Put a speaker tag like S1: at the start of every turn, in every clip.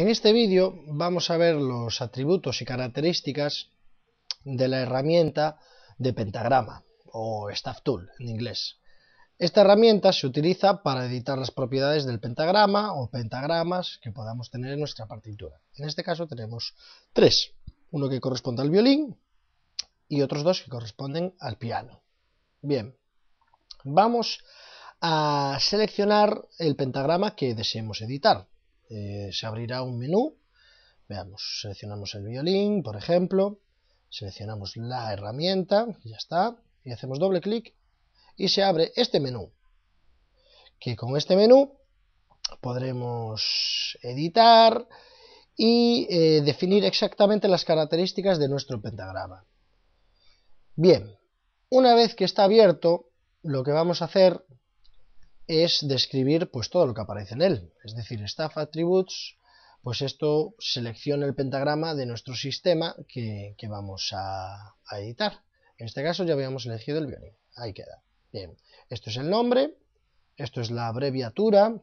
S1: En este vídeo vamos a ver los atributos y características de la herramienta de pentagrama o Staff Tool en inglés. Esta herramienta se utiliza para editar las propiedades del pentagrama o pentagramas que podamos tener en nuestra partitura. En este caso tenemos tres, uno que corresponde al violín y otros dos que corresponden al piano. Bien, vamos a seleccionar el pentagrama que deseemos editar. Eh, se abrirá un menú. Veamos, seleccionamos el violín, por ejemplo, seleccionamos la herramienta, ya está, y hacemos doble clic y se abre este menú. Que con este menú podremos editar y eh, definir exactamente las características de nuestro pentagrama. Bien, una vez que está abierto, lo que vamos a hacer es describir pues todo lo que aparece en él, es decir, staff attributes, pues esto selecciona el pentagrama de nuestro sistema que, vamos a, editar. En este caso ya habíamos elegido el violín, ahí queda. Bien, esto es el nombre, esto es la abreviatura,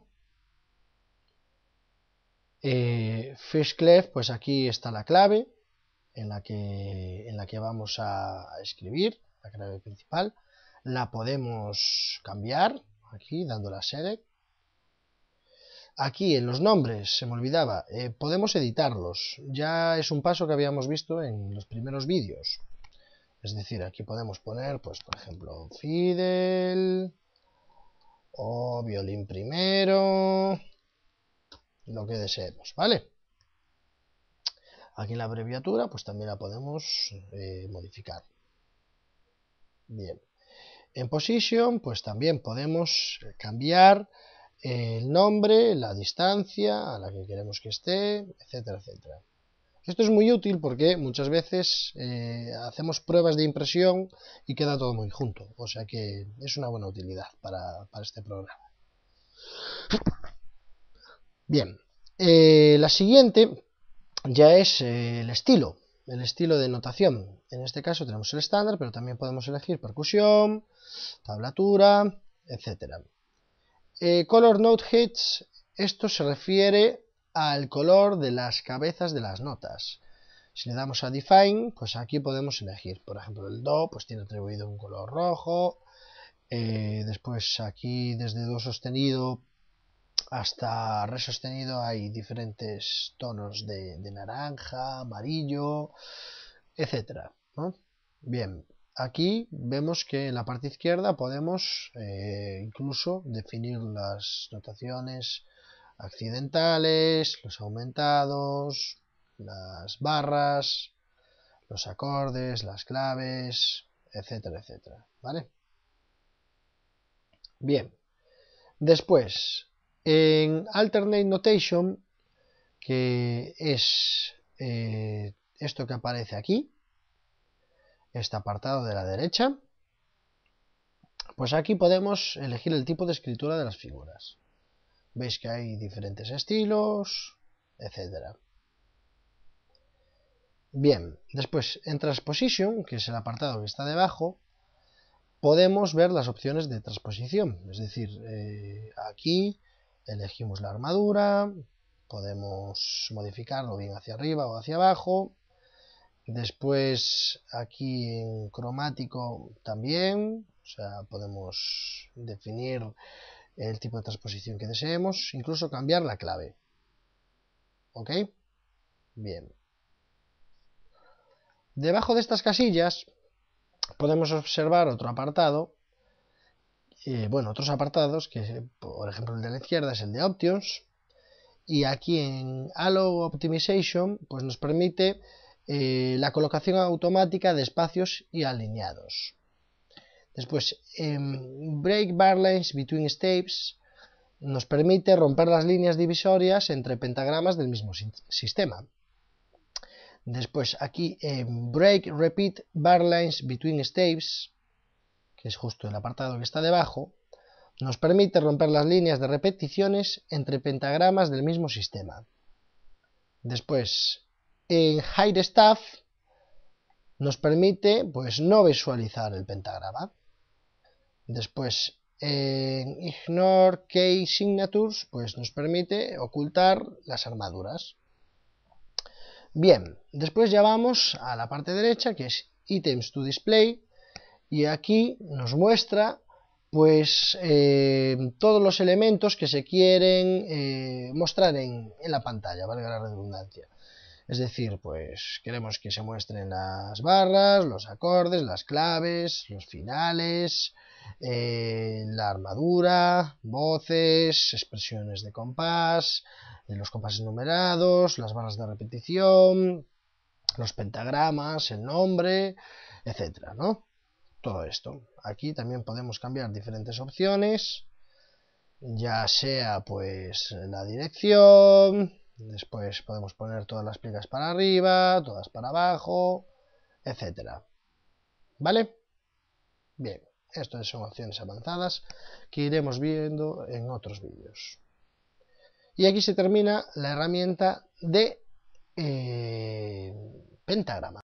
S1: eh, Fishclef, pues aquí está la clave en la que, en la que vamos a escribir, la clave principal, la podemos cambiar, aquí dando la sede. Aquí en los nombres, se me olvidaba, eh, podemos editarlos. Ya es un paso que habíamos visto en los primeros vídeos. Es decir, aquí podemos poner, pues por ejemplo, Fidel o violín primero, lo que deseemos, ¿vale? Aquí en la abreviatura, pues también la podemos eh, modificar. Bien. En position, pues también podemos eh, cambiar eh, el nombre, la distancia a la que queremos que esté, etcétera, etcétera. Esto es muy útil porque muchas veces eh, hacemos pruebas de impresión y queda todo muy junto, o sea que es una buena utilidad para, este programa. Bien, la siguiente ya es el estilo el estilo de notación. En este caso tenemos el estándar, pero también podemos elegir percusión, tablatura, etc. Eh, color Note Hits, esto se refiere al color de las cabezas de las notas. Si le damos a Define, pues aquí podemos elegir. Por ejemplo, el Do, pues tiene atribuido un color rojo. Eh, después aquí desde Do sostenido hasta re sostenido hay diferentes tonos de, naranja, amarillo, etcétera. Bien, aquí vemos que en la parte izquierda podemos eh, incluso definir las notaciones accidentales, los aumentados, las barras, los acordes, las claves, etcétera, etcétera. ¿Vale? Bien. Después, en Alternate Notation, que es eh, esto que aparece aquí, este apartado de la derecha, pues aquí podemos elegir el tipo de escritura de las figuras. Veis que hay diferentes estilos, etcétera. Bien, después en Transposition, que es el apartado que está debajo, podemos ver las opciones de transposición. Es decir, eh, aquí elegimos la armadura, podemos modificarlo bien hacia arriba o hacia abajo. Después aquí en cromático también, o sea, podemos definir el tipo de transposición que deseemos, incluso cambiar la clave. ¿Ok? Bien. Debajo de estas casillas podemos observar otro apartado eh, bueno, otros apartados, que por ejemplo el de la izquierda es el de Options, y aquí en Allow Optimization, pues nos permite eh, la colocación automática de espacios y alineados. Después, en Break Bar Lines Between Staves, nos permite romper las líneas divisorias entre pentagramas del mismo sistema. Después, aquí, en Break Repeat Bar Lines Between Staves, es justo el apartado que está debajo, nos permite romper las líneas de repeticiones entre pentagramas del mismo sistema. Después, en Hide Staff nos permite pues, no visualizar el pentagrama. Después, en Ignore Key Signatures pues, nos permite ocultar las armaduras. Bien, después ya vamos a la parte derecha que es Items to Display y aquí nos muestra pues eh, todos los elementos que se quieren eh, mostrar en, la pantalla, valga la redundancia. Es decir, pues queremos que se muestren las barras, los acordes, las claves, los finales, eh, la armadura, voces, expresiones de compás, los compases numerados, las barras de repetición, los pentagramas, el nombre, etcétera, ¿no? todo esto. Aquí también podemos cambiar diferentes opciones, ya sea pues la dirección, después podemos poner todas las piezas para arriba, todas para abajo, etcétera. ¿Vale? Bien, estas son opciones avanzadas que iremos viendo en otros vídeos. Y aquí se termina la herramienta de eh, pentagrama.